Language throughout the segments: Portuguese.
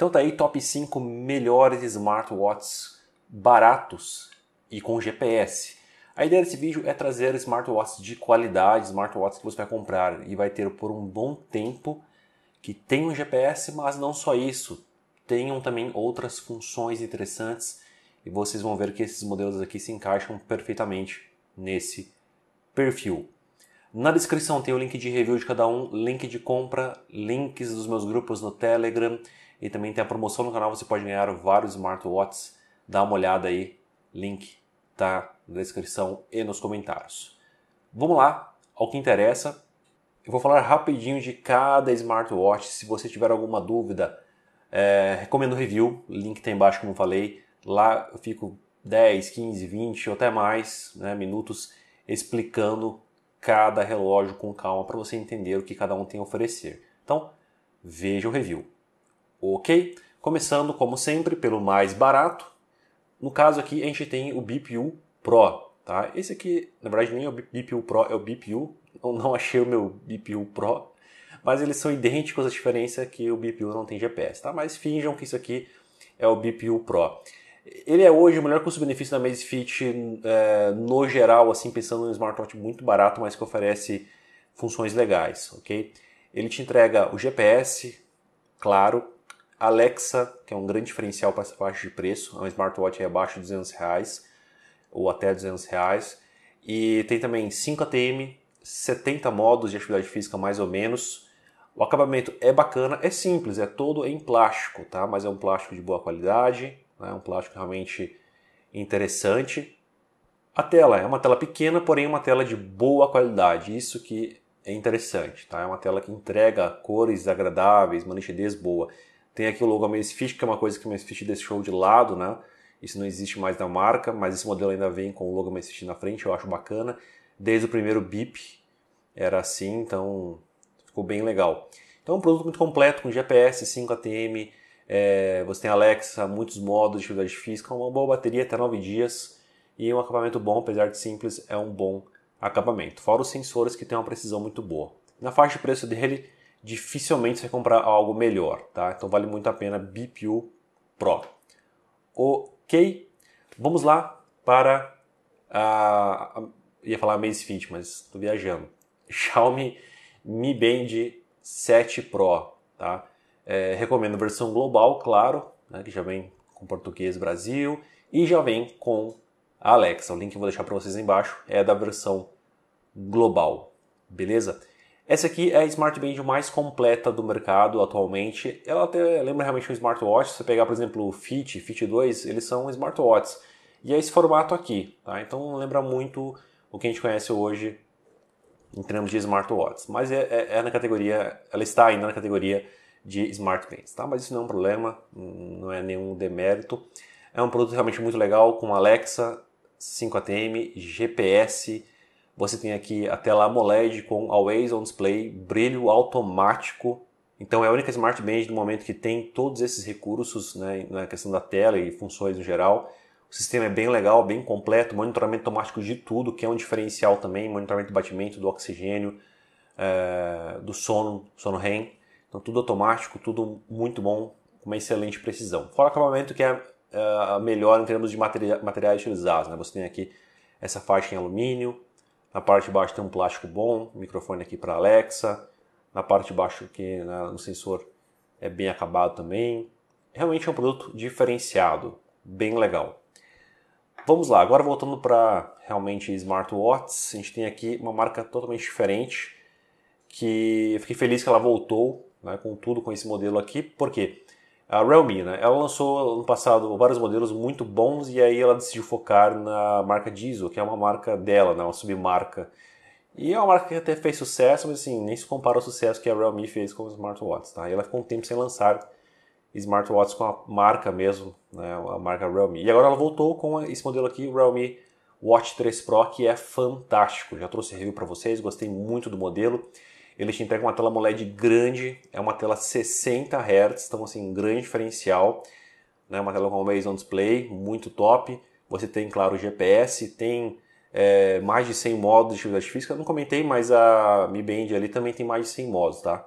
Então tá aí top 5 melhores smartwatches baratos e com GPS. A ideia desse vídeo é trazer smartwatches de qualidade, smartwatches que você vai comprar e vai ter por um bom tempo, que tem um GPS, mas não só isso, tenham também outras funções interessantes e vocês vão ver que esses modelos aqui se encaixam perfeitamente nesse perfil. Na descrição tem o link de review de cada um, link de compra, links dos meus grupos no Telegram e também tem a promoção no canal, você pode ganhar vários smartwatches. Dá uma olhada aí, link tá na descrição e nos comentários. Vamos lá ao que interessa. Eu vou falar rapidinho de cada smartwatch. Se você tiver alguma dúvida, é, recomendo o review, link tá embaixo, como falei. Lá eu fico 10, 15, 20 ou até mais né, minutos explicando cada relógio com calma para você entender o que cada um tem a oferecer. Então, veja o review ok? Começando, como sempre, pelo mais barato. No caso aqui, a gente tem o BPU Pro, tá? Esse aqui, na verdade, nem é o BPU Pro, é o BPU. Eu não achei o meu BPU Pro, mas eles são idênticos, a diferença é que o BPU não tem GPS, tá? Mas finjam que isso aqui é o BPU Pro. Ele é hoje o melhor custo-benefício da Amazfit é, no geral, assim, pensando em smartwatch muito barato, mas que oferece funções legais, ok? Ele te entrega o GPS, claro, Alexa, que é um grande diferencial para essa faixa de preço, é um smartwatch abaixo de 200 reais ou até 200 reais. E tem também 5 ATM, 70 modos de atividade física mais ou menos. O acabamento é bacana, é simples, é todo em plástico, tá? Mas é um plástico de boa qualidade, é né? um plástico realmente interessante. A tela é uma tela pequena, porém uma tela de boa qualidade. Isso que é interessante, tá? É uma tela que entrega cores agradáveis, uma nitidez boa. Tem aqui o logo Amaze Fish, que é uma coisa que o Amaze Fish deixou de lado, né? Isso não existe mais na marca, mas esse modelo ainda vem com o logo Amaze Fish na frente, eu acho bacana. Desde o primeiro Bip era assim, então ficou bem legal. Então é um produto muito completo, com GPS, 5 ATM, é, você tem Alexa, muitos modos de atividade física, uma boa bateria até 9 dias e um acabamento bom, apesar de simples, é um bom acabamento. Fora os sensores que tem uma precisão muito boa. Na faixa de preço dele, dificilmente você vai comprar algo melhor, tá? Então vale muito a pena BPU Pro. Ok, vamos lá para a... ia falar Amazfit, mas estou viajando. Xiaomi Mi Band 7 Pro, tá? É, recomendo versão global, claro, né, que já vem com português Brasil e já vem com Alexa. O link que eu vou deixar para vocês embaixo é da versão global, beleza? Essa aqui é a smartband mais completa do mercado atualmente. Ela até lembra realmente um smartwatch. Se você pegar, por exemplo, o Fit, Fit 2, eles são smartwatches. E é esse formato aqui, tá? Então lembra muito o que a gente conhece hoje em termos de smartwatches. Mas é, é, é na categoria, ela está ainda na categoria de smartbands, tá? Mas isso não é um problema, não é nenhum demérito. É um produto realmente muito legal com Alexa, 5ATM, GPS, você tem aqui a tela AMOLED com Always On Display, brilho automático. Então é a única Smart Band do momento que tem todos esses recursos né, na questão da tela e funções em geral. O sistema é bem legal, bem completo, monitoramento automático de tudo, que é um diferencial também, monitoramento do batimento, do oxigênio, é, do sono, sono REM. Então tudo automático, tudo muito bom, com uma excelente precisão. Fora o acabamento que é, é melhor em termos de materia, materiais utilizados. Né? Você tem aqui essa faixa em alumínio, na parte de baixo tem um plástico bom, microfone aqui para Alexa. Na parte de baixo aqui no sensor é bem acabado também. Realmente é um produto diferenciado, bem legal. Vamos lá, agora voltando para realmente smartwatches, a gente tem aqui uma marca totalmente diferente que fiquei feliz que ela voltou, né, com tudo com esse modelo aqui, porque quê? a Realme, né? Ela lançou no passado vários modelos muito bons e aí ela decidiu focar na marca Diesel, que é uma marca dela, né? Uma submarca. E é uma marca que até fez sucesso, mas assim, nem se compara ao sucesso que a Realme fez com os smartwatches, tá? E ela ficou um tempo sem lançar smartwatches com a marca mesmo, né? A marca Realme. E agora ela voltou com esse modelo aqui, o Realme Watch 3 Pro, que é fantástico. Já trouxe review para vocês, gostei muito do modelo. Eles te entregam uma tela AMOLED grande, é uma tela 60 Hz, então assim, grande diferencial. Né? Uma tela com always on display, muito top. Você tem, claro, GPS, tem é, mais de 100 modos de atividade física. Eu não comentei, mas a Mi Band ali também tem mais de 100 modos, tá?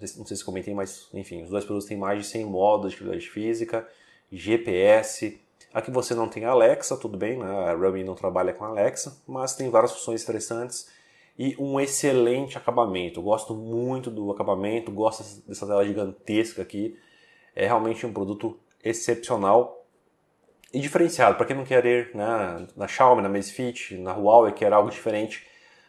Não sei, não sei se comentei, mas enfim, os dois produtos têm mais de 100 modos de atividade física, GPS, Aqui você não tem Alexa, tudo bem, né? a Realme não trabalha com Alexa, mas tem várias funções interessantes e um excelente acabamento. gosto muito do acabamento, gosto dessa tela gigantesca aqui. É realmente um produto excepcional e diferenciado. Para quem não quer ir né, na Xiaomi, na Amazfit, na Huawei, quer algo diferente,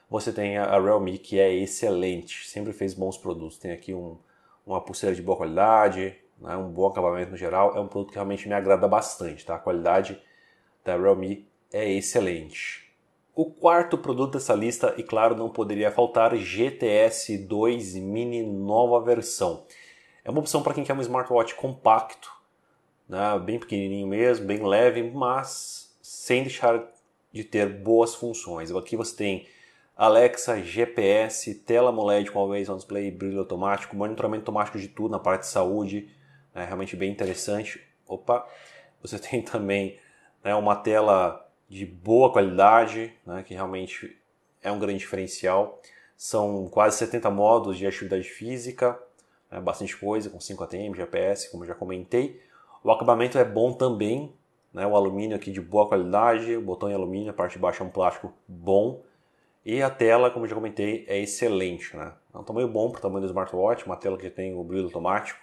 você tem a Realme, que é excelente, sempre fez bons produtos. Tem aqui um, uma pulseira de boa qualidade, né, um bom acabamento no geral. É um produto que realmente me agrada bastante. Tá? A qualidade da Realme é excelente. O quarto produto dessa lista, e claro, não poderia faltar, GTS 2 Mini nova versão. É uma opção para quem quer um smartwatch compacto, né, bem pequenininho mesmo, bem leve, mas sem deixar de ter boas funções. Aqui você tem Alexa, GPS, tela AMOLED com always on display, brilho automático, monitoramento automático de tudo na parte de saúde, é realmente bem interessante. Opa! Você tem também né, uma tela de boa qualidade, né, que realmente é um grande diferencial. São quase 70 modos de atividade física, né, bastante coisa, com 5 ATM, GPS, como já comentei. O acabamento é bom também, né, o alumínio aqui de boa qualidade, o botão em alumínio, a parte de baixo é um plástico bom. E a tela, como já comentei, é excelente. Né? É um tamanho bom para o tamanho do smartwatch, uma tela que tem o brilho automático,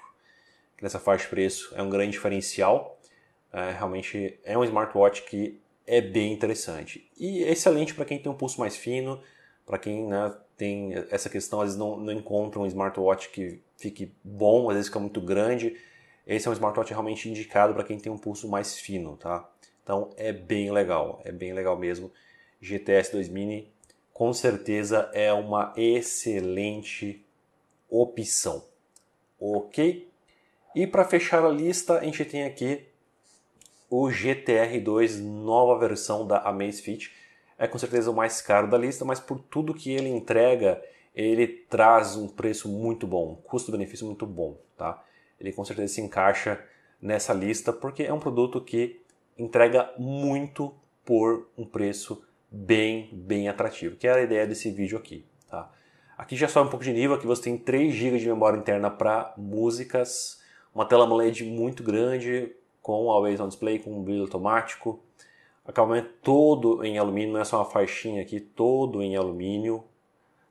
que nessa faixa de preço é um grande diferencial. É, realmente é um smartwatch que é bem interessante. E é excelente para quem tem um pulso mais fino, para quem né, tem essa questão, às vezes não, não encontra um smartwatch que fique bom, às vezes fica muito grande. Esse é um smartwatch realmente indicado para quem tem um pulso mais fino, tá? Então é bem legal, é bem legal mesmo. GTS 2 Mini com certeza é uma excelente opção. OK? E para fechar a lista, a gente tem aqui o GTR 2, nova versão da Amazfit. É com certeza o mais caro da lista, mas por tudo que ele entrega, ele traz um preço muito bom, um custo-benefício muito bom. Tá? Ele com certeza se encaixa nessa lista porque é um produto que entrega muito por um preço bem, bem atrativo, que é a ideia desse vídeo aqui. Tá? Aqui já sobe um pouco de nível, aqui você tem 3 GB de memória interna para músicas, uma tela AMOLED muito grande, com Always On Display, com brilho automático. Acabamento todo em alumínio, não é só uma faixinha aqui, todo em alumínio.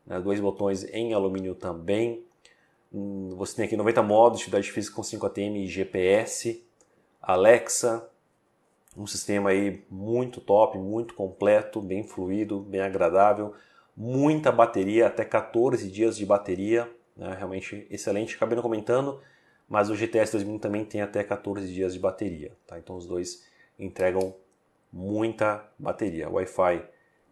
Né? Dois botões em alumínio também. Hum, você tem aqui 90 modos, atividade física com 5 ATM e GPS. Alexa, um sistema aí muito top, muito completo, bem fluido, bem agradável, muita bateria, até 14 dias de bateria, né? realmente excelente. Acabei não comentando, mas o GTS 2000 também tem até 14 dias de bateria, tá? Então os dois entregam muita bateria. Wi-Fi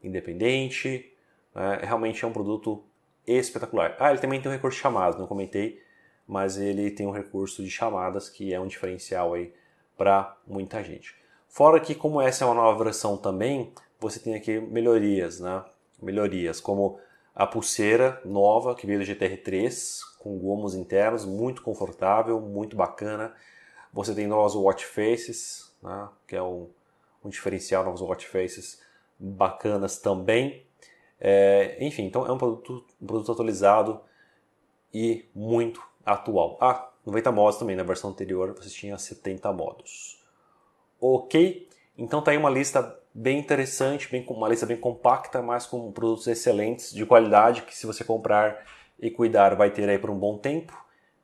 independente, né? realmente é um produto espetacular. Ah, ele também tem um recurso de chamadas, não comentei, mas ele tem um recurso de chamadas que é um diferencial aí para muita gente. Fora que como essa é uma nova versão também, você tem aqui melhorias, né? Melhorias como a pulseira nova que veio do GTR3 com gomos internos, muito confortável, muito bacana. Você tem novas watch faces, né, que é um, um diferencial, novas watch faces bacanas também. É, enfim, então é um produto, um produto atualizado e muito atual. Ah, 90 modos também, na versão anterior você tinha 70 modos. Ok? Então tá aí uma lista bem interessante, bem, uma lista bem compacta, mas com produtos excelentes, de qualidade, que se você comprar e cuidar vai ter aí por um bom tempo.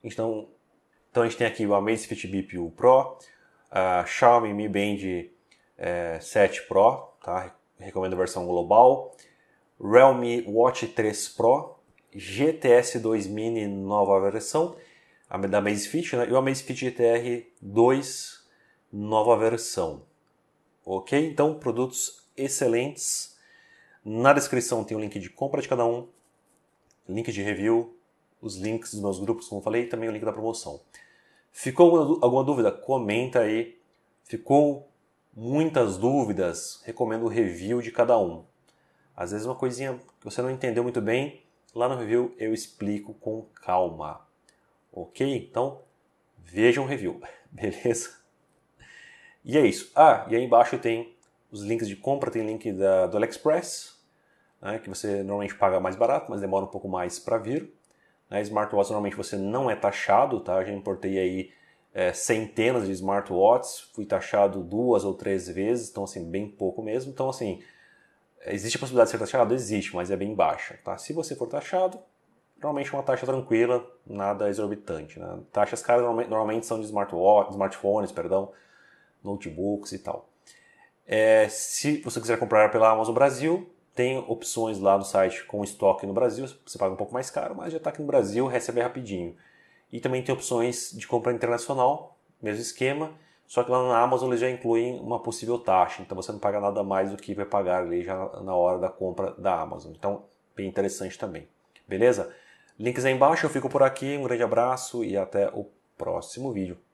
Então, então a gente tem aqui o Amazfit Fitbit U Pro, a Xiaomi Mi Band é, 7 Pro, tá? recomendo a versão global, Realme Watch 3 Pro, GTS 2 Mini nova versão, a da Amazfit, né? e o Amazfit GTR 2 nova versão. Ok? Então, produtos excelentes. Na descrição tem o link de compra de cada um link de review, os links dos meus grupos, como falei, e também o link da promoção. Ficou alguma dúvida? Comenta aí. Ficou muitas dúvidas? Recomendo o review de cada um. Às vezes uma coisinha que você não entendeu muito bem, lá no review eu explico com calma. Ok? Então, vejam o review, beleza? E é isso. Ah, e aí embaixo tem os links de compra, tem link da, do AliExpress, né, que você normalmente paga mais barato, mas demora um pouco mais para vir. Né, smartwatch normalmente você não é taxado, tá? Eu já importei aí é, centenas de smartwatches, fui taxado duas ou três vezes, então assim, bem pouco mesmo. Então assim, existe a possibilidade de ser taxado? Existe, mas é bem baixa, tá? Se você for taxado, normalmente é uma taxa tranquila, nada exorbitante, né? Taxas caras normalmente são de smartwatch, smartphones, perdão, notebooks e tal. É, se você quiser comprar pela Amazon Brasil, tem opções lá no site com estoque no Brasil, você paga um pouco mais caro, mas já está aqui no Brasil, recebe rapidinho. E também tem opções de compra internacional, mesmo esquema, só que lá na Amazon eles já incluem uma possível taxa, então você não paga nada mais do que vai pagar ali já na hora da compra da Amazon. Então, bem interessante também. Beleza? Links aí embaixo, eu fico por aqui, um grande abraço e até o próximo vídeo.